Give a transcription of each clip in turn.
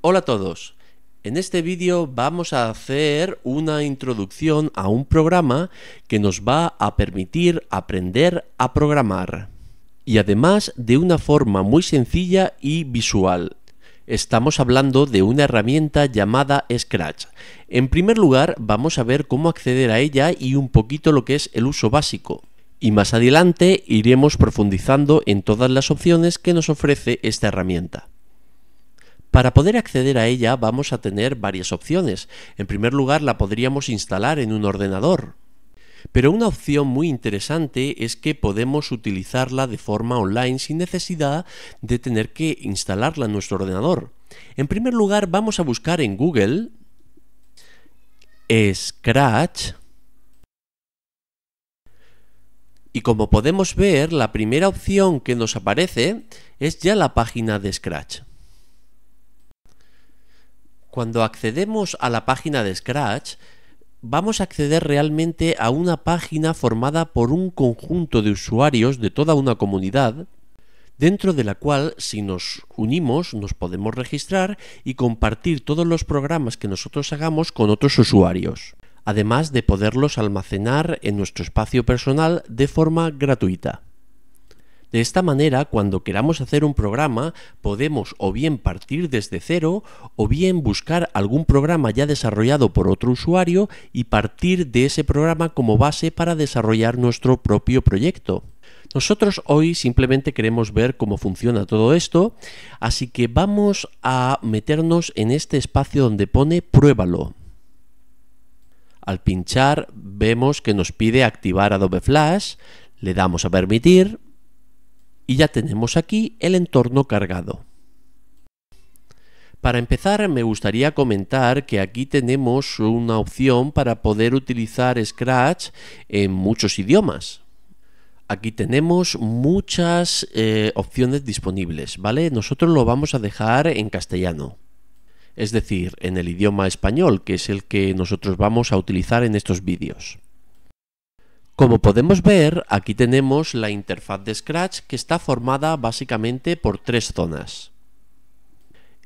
Hola a todos. En este vídeo vamos a hacer una introducción a un programa que nos va a permitir aprender a programar. Y además de una forma muy sencilla y visual. Estamos hablando de una herramienta llamada Scratch. En primer lugar vamos a ver cómo acceder a ella y un poquito lo que es el uso básico. Y más adelante iremos profundizando en todas las opciones que nos ofrece esta herramienta. Para poder acceder a ella vamos a tener varias opciones. En primer lugar, la podríamos instalar en un ordenador. Pero una opción muy interesante es que podemos utilizarla de forma online sin necesidad de tener que instalarla en nuestro ordenador. En primer lugar, vamos a buscar en Google Scratch y como podemos ver, la primera opción que nos aparece es ya la página de Scratch. Cuando accedemos a la página de Scratch, vamos a acceder realmente a una página formada por un conjunto de usuarios de toda una comunidad, dentro de la cual si nos unimos nos podemos registrar y compartir todos los programas que nosotros hagamos con otros usuarios, además de poderlos almacenar en nuestro espacio personal de forma gratuita. De esta manera, cuando queramos hacer un programa, podemos o bien partir desde cero o bien buscar algún programa ya desarrollado por otro usuario y partir de ese programa como base para desarrollar nuestro propio proyecto. Nosotros hoy simplemente queremos ver cómo funciona todo esto, así que vamos a meternos en este espacio donde pone pruébalo. Al pinchar vemos que nos pide activar Adobe Flash, le damos a permitir y ya tenemos aquí el entorno cargado. Para empezar me gustaría comentar que aquí tenemos una opción para poder utilizar Scratch en muchos idiomas. Aquí tenemos muchas eh, opciones disponibles, ¿vale? Nosotros lo vamos a dejar en castellano, es decir, en el idioma español, que es el que nosotros vamos a utilizar en estos vídeos. Como podemos ver, aquí tenemos la interfaz de Scratch que está formada básicamente por tres zonas.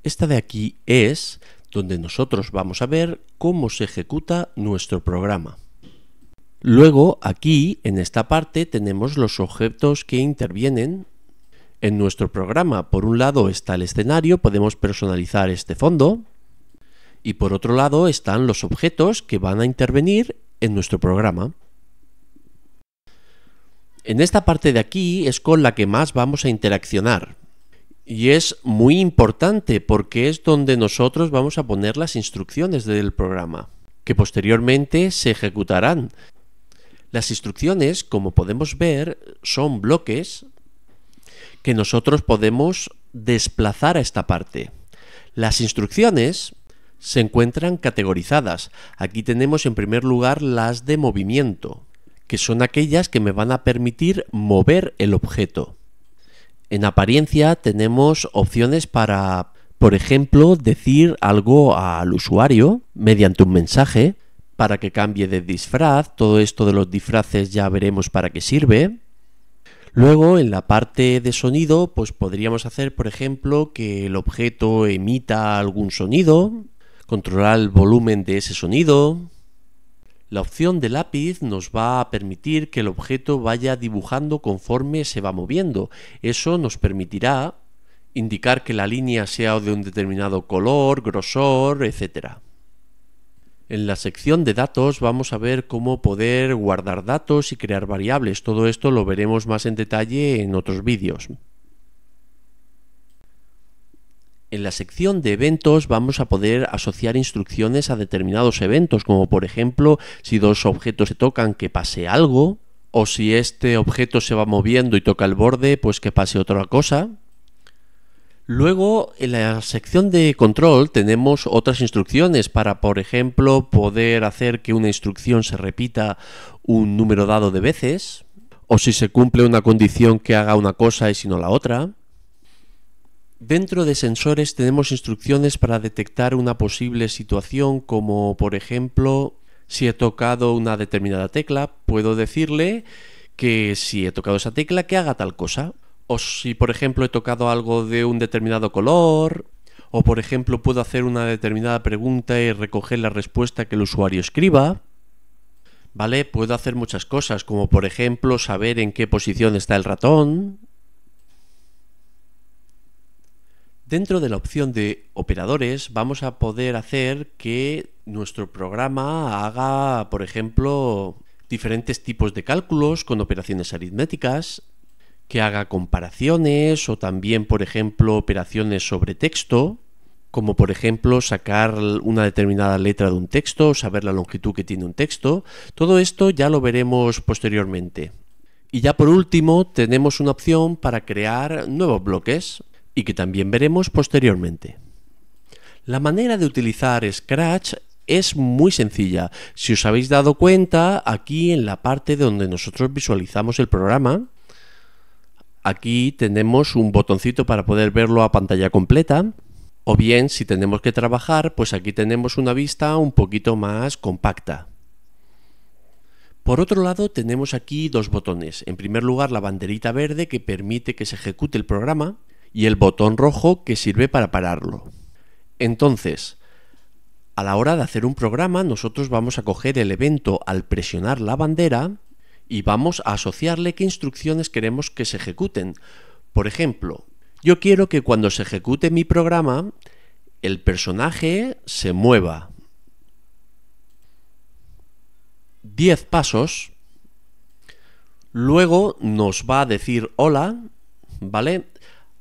Esta de aquí es donde nosotros vamos a ver cómo se ejecuta nuestro programa. Luego aquí, en esta parte, tenemos los objetos que intervienen en nuestro programa. Por un lado está el escenario, podemos personalizar este fondo. Y por otro lado están los objetos que van a intervenir en nuestro programa. En esta parte de aquí es con la que más vamos a interaccionar. Y es muy importante porque es donde nosotros vamos a poner las instrucciones del programa, que posteriormente se ejecutarán. Las instrucciones, como podemos ver, son bloques que nosotros podemos desplazar a esta parte. Las instrucciones se encuentran categorizadas. Aquí tenemos en primer lugar las de movimiento, que son aquellas que me van a permitir mover el objeto. En apariencia tenemos opciones para, por ejemplo, decir algo al usuario mediante un mensaje, para que cambie de disfraz, todo esto de los disfraces ya veremos para qué sirve. Luego, en la parte de sonido, pues podríamos hacer, por ejemplo, que el objeto emita algún sonido, controlar el volumen de ese sonido, la opción de lápiz nos va a permitir que el objeto vaya dibujando conforme se va moviendo. Eso nos permitirá indicar que la línea sea de un determinado color, grosor, etc. En la sección de datos vamos a ver cómo poder guardar datos y crear variables. Todo esto lo veremos más en detalle en otros vídeos. En la sección de eventos vamos a poder asociar instrucciones a determinados eventos, como por ejemplo si dos objetos se tocan que pase algo, o si este objeto se va moviendo y toca el borde, pues que pase otra cosa. Luego, en la sección de control tenemos otras instrucciones para, por ejemplo, poder hacer que una instrucción se repita un número dado de veces, o si se cumple una condición que haga una cosa y si no la otra. Dentro de sensores tenemos instrucciones para detectar una posible situación como por ejemplo si he tocado una determinada tecla, puedo decirle que si he tocado esa tecla que haga tal cosa. O si por ejemplo he tocado algo de un determinado color. O por ejemplo puedo hacer una determinada pregunta y recoger la respuesta que el usuario escriba. ¿Vale? Puedo hacer muchas cosas como por ejemplo saber en qué posición está el ratón Dentro de la opción de operadores vamos a poder hacer que nuestro programa haga, por ejemplo, diferentes tipos de cálculos con operaciones aritméticas, que haga comparaciones o también, por ejemplo, operaciones sobre texto, como por ejemplo sacar una determinada letra de un texto, saber la longitud que tiene un texto. Todo esto ya lo veremos posteriormente. Y ya por último tenemos una opción para crear nuevos bloques y que también veremos posteriormente. La manera de utilizar Scratch es muy sencilla. Si os habéis dado cuenta, aquí en la parte donde nosotros visualizamos el programa, aquí tenemos un botoncito para poder verlo a pantalla completa. O bien, si tenemos que trabajar, pues aquí tenemos una vista un poquito más compacta. Por otro lado, tenemos aquí dos botones. En primer lugar, la banderita verde que permite que se ejecute el programa y el botón rojo que sirve para pararlo. Entonces, a la hora de hacer un programa, nosotros vamos a coger el evento al presionar la bandera y vamos a asociarle qué instrucciones queremos que se ejecuten. Por ejemplo, yo quiero que cuando se ejecute mi programa, el personaje se mueva 10 pasos, luego nos va a decir hola, ¿vale?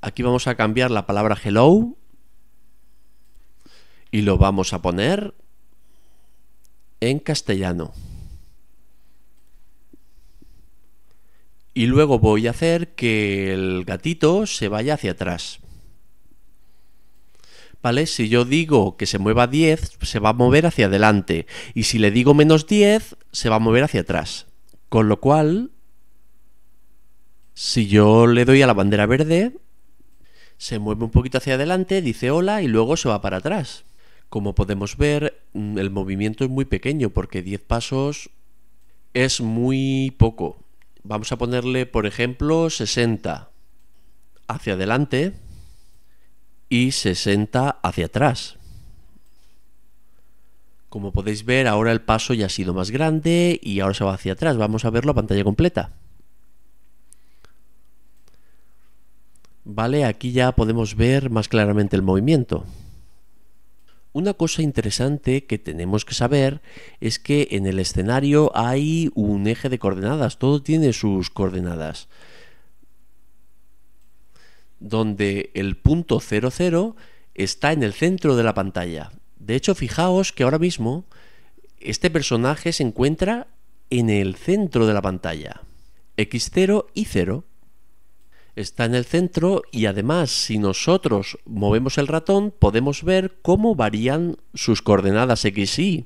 Aquí vamos a cambiar la palabra hello y lo vamos a poner en castellano. Y luego voy a hacer que el gatito se vaya hacia atrás. ¿Vale? Si yo digo que se mueva 10, se va a mover hacia adelante. Y si le digo menos 10, se va a mover hacia atrás. Con lo cual, si yo le doy a la bandera verde, se mueve un poquito hacia adelante, dice hola y luego se va para atrás. Como podemos ver, mm, el movimiento es muy pequeño porque 10 pasos es muy poco. Vamos a ponerle, por ejemplo, 60 hacia adelante y 60 hacia atrás. Como podéis ver, ahora el paso ya ha sido más grande y ahora se va hacia atrás. Vamos a verlo la pantalla completa. Vale, aquí ya podemos ver más claramente el movimiento. Una cosa interesante que tenemos que saber es que en el escenario hay un eje de coordenadas, todo tiene sus coordenadas, donde el punto 00 está en el centro de la pantalla. De hecho, fijaos que ahora mismo este personaje se encuentra en el centro de la pantalla, x0 y 0 está en el centro y además si nosotros movemos el ratón podemos ver cómo varían sus coordenadas x, y.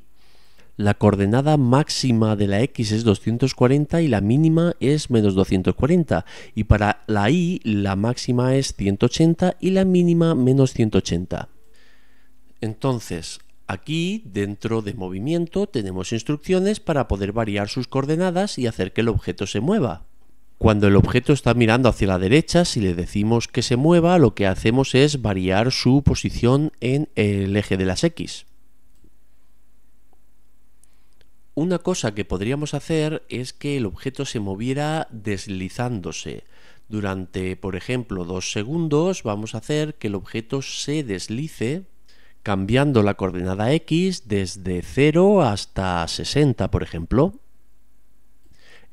La coordenada máxima de la x es 240 y la mínima es menos 240. Y para la y la máxima es 180 y la mínima menos 180. Entonces, Aquí, dentro de movimiento, tenemos instrucciones para poder variar sus coordenadas y hacer que el objeto se mueva. Cuando el objeto está mirando hacia la derecha, si le decimos que se mueva, lo que hacemos es variar su posición en el eje de las X. Una cosa que podríamos hacer es que el objeto se moviera deslizándose. Durante, por ejemplo, dos segundos vamos a hacer que el objeto se deslice cambiando la coordenada X desde 0 hasta 60, por ejemplo.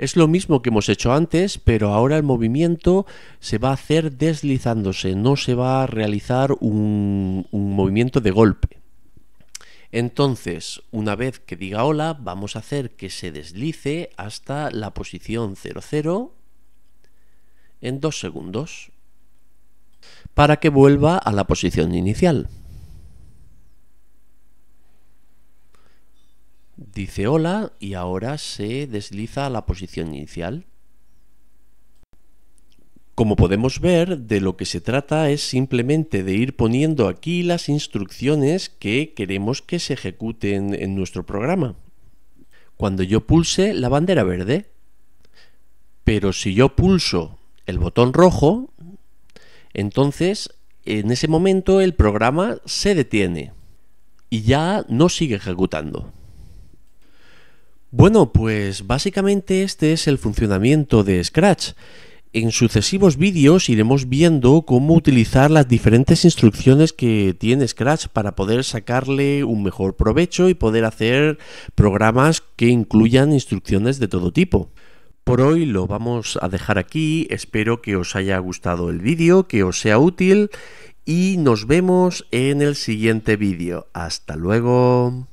Es lo mismo que hemos hecho antes, pero ahora el movimiento se va a hacer deslizándose, no se va a realizar un, movimiento de golpe. Entonces, una vez que diga hola, vamos a hacer que se deslice hasta la posición 00 en dos segundos para que vuelva a la posición inicial. Dice hola y ahora se desliza a la posición inicial. Como podemos ver, de lo que se trata es simplemente de ir poniendo aquí las instrucciones que queremos que se ejecuten en nuestro programa. Cuando yo pulse la bandera verde, pero si yo pulso el botón rojo, entonces en ese momento el programa se detiene y ya no sigue ejecutando. Bueno, pues básicamente este es el funcionamiento de Scratch. En sucesivos vídeos iremos viendo cómo utilizar las diferentes instrucciones que tiene Scratch para poder sacarle un mejor provecho y poder hacer programas que incluyan instrucciones de todo tipo. Por hoy lo vamos a dejar aquí, espero que os haya gustado el vídeo, que os sea útil y nos vemos en el siguiente vídeo. Hasta luego.